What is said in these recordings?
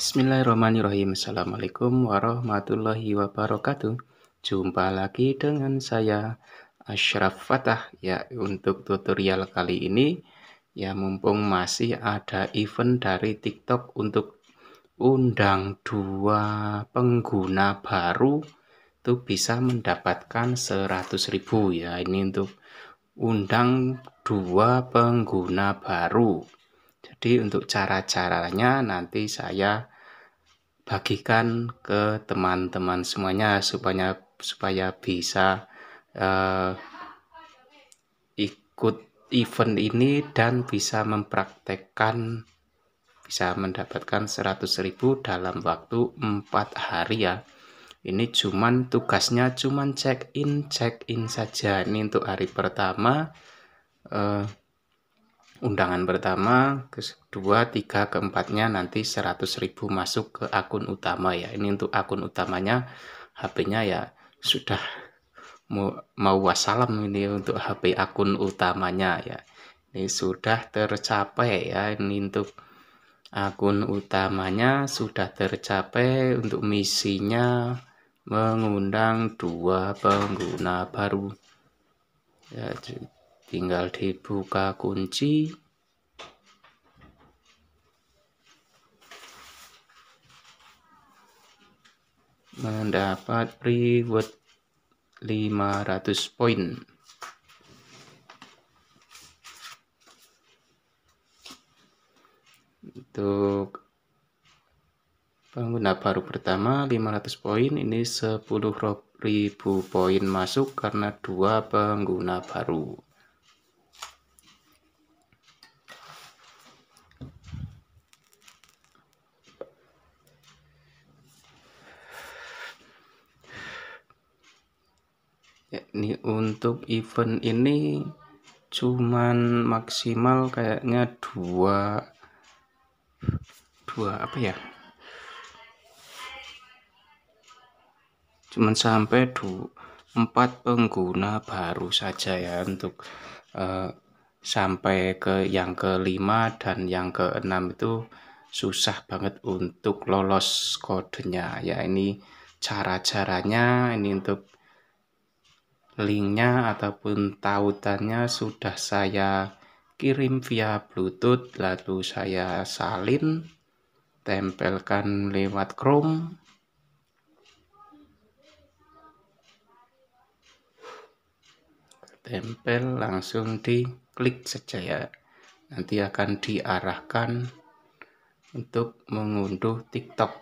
Bismillahirrahmanirrahim. Assalamualaikum warahmatullahi wabarakatuh. Jumpa lagi dengan saya Ashraf Fatah ya untuk tutorial kali ini ya mumpung masih ada event dari TikTok untuk undang dua pengguna baru itu bisa mendapatkan 100.000 ya ini untuk undang dua pengguna baru jadi untuk cara-caranya nanti saya bagikan ke teman-teman semuanya supaya supaya bisa uh, ikut event ini dan bisa mempraktekkan bisa mendapatkan 100.000 dalam waktu 4 hari ya. Ini cuman tugasnya cuman check in check in saja. Ini untuk hari pertama uh, undangan pertama, kedua, tiga, keempatnya nanti 100 ribu masuk ke akun utama ya. Ini untuk akun utamanya HP-nya ya sudah mau, mau wassalam ini untuk HP akun utamanya ya. Ini sudah tercapai ya. Ini untuk akun utamanya sudah tercapai untuk misinya mengundang dua pengguna baru. Ya, tinggal dibuka kunci mendapat reward 500 poin untuk pengguna baru pertama 500 poin ini 10.000 poin masuk karena dua pengguna baru ini untuk event ini cuman maksimal kayaknya dua dua apa ya cuman sampai dua empat pengguna baru saja ya untuk uh, sampai ke yang kelima dan yang keenam itu susah banget untuk lolos kodenya ya ini cara-caranya ini untuk linknya ataupun tautannya sudah saya kirim via bluetooth lalu saya salin tempelkan lewat chrome tempel langsung di klik saja ya nanti akan diarahkan untuk mengunduh tiktok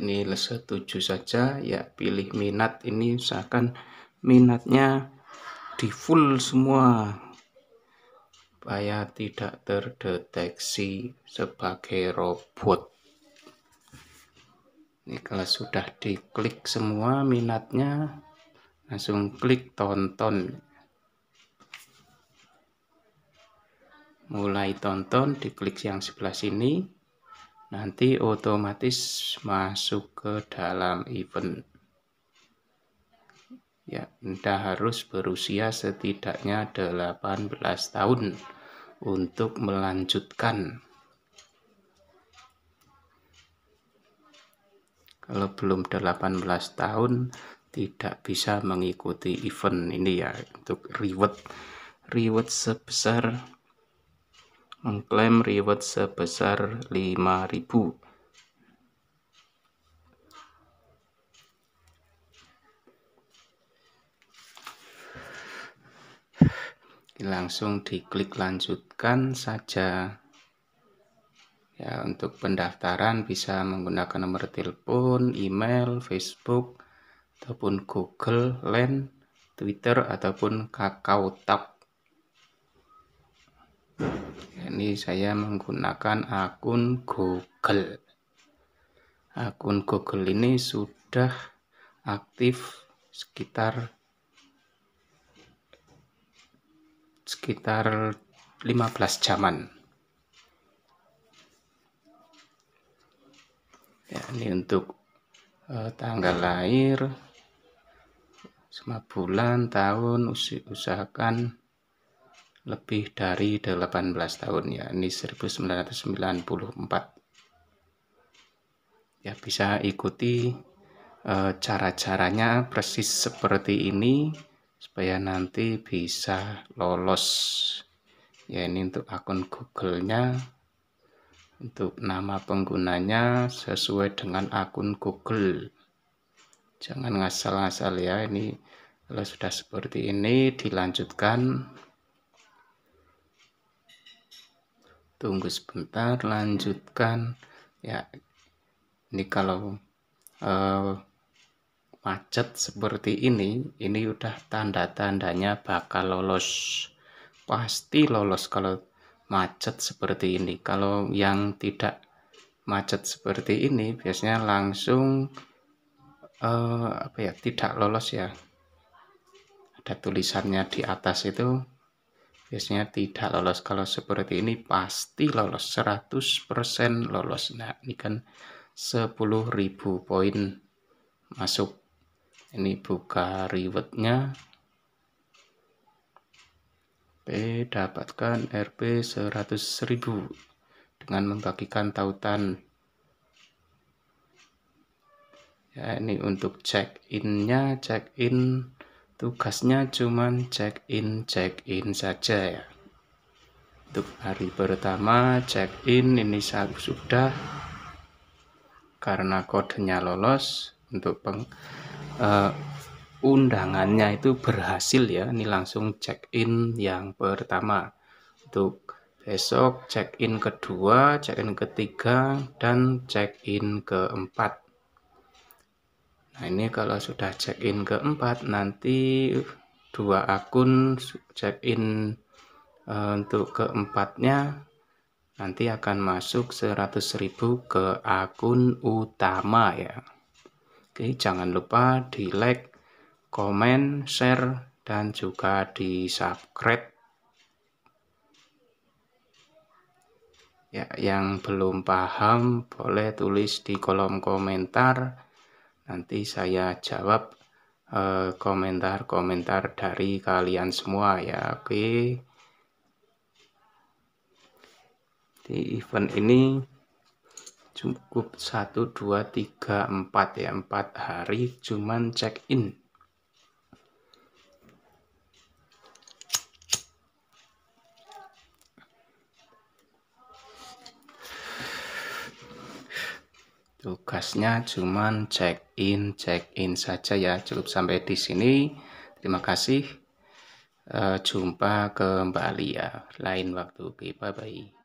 ini lesa 7 saja ya pilih minat ini usahakan minatnya di full semua supaya tidak terdeteksi sebagai robot ini kalau sudah diklik semua minatnya langsung klik tonton mulai tonton diklik yang sebelah sini nanti otomatis masuk ke dalam event. Ya, Anda harus berusia setidaknya 18 tahun untuk melanjutkan. Kalau belum 18 tahun tidak bisa mengikuti event ini ya untuk reward reward sebesar mengklaim reward sebesar 5000 langsung diklik lanjutkan saja ya untuk pendaftaran bisa menggunakan nomor telepon, email, Facebook ataupun Google, Line, Twitter ataupun Kakao KakaoTalk ini saya menggunakan akun Google akun Google ini sudah aktif sekitar sekitar 15 jaman ya ini untuk eh, tanggal lahir semua bulan tahun usahakan lebih dari 18 tahun ya ini 1994 ya bisa ikuti e, cara-caranya persis seperti ini supaya nanti bisa lolos ya ini untuk akun Google-nya untuk nama penggunanya sesuai dengan akun Google jangan ngasal-ngasal ya ini kalau sudah seperti ini dilanjutkan tunggu sebentar lanjutkan ya ini kalau eh, macet seperti ini ini udah tanda-tandanya bakal lolos pasti lolos kalau macet seperti ini kalau yang tidak macet seperti ini biasanya langsung eh, apa ya tidak lolos ya ada tulisannya di atas itu biasanya tidak lolos. Kalau seperti ini pasti lolos, 100% lolos. Nah, ini kan 10.000 poin masuk. Ini buka rewardnya. P dapatkan RP 100.000 dengan membagikan tautan. Ya, ini untuk check innya, check-in tugasnya cuman check in check in saja ya untuk hari pertama check in ini sudah karena kodenya lolos untuk peng, uh, undangannya itu berhasil ya ini langsung check in yang pertama untuk besok check in kedua check in ketiga dan check in keempat Nah, ini kalau sudah check-in keempat, nanti dua akun check-in e, untuk keempatnya nanti akan masuk 100.000 ke akun utama ya. Oke, jangan lupa di like, komen, share, dan juga di subscribe. Ya, yang belum paham boleh tulis di kolom komentar Nanti saya jawab eh, komentar-komentar uh, dari kalian semua ya. Oke. Okay. Di event ini cukup 1 2 3 4 ya, 4 hari cuman check in. Tugasnya cuma check in, check in saja ya. Cukup sampai di sini. Terima kasih. Uh, jumpa kembali ya lain waktu. Oke, okay, bye bye.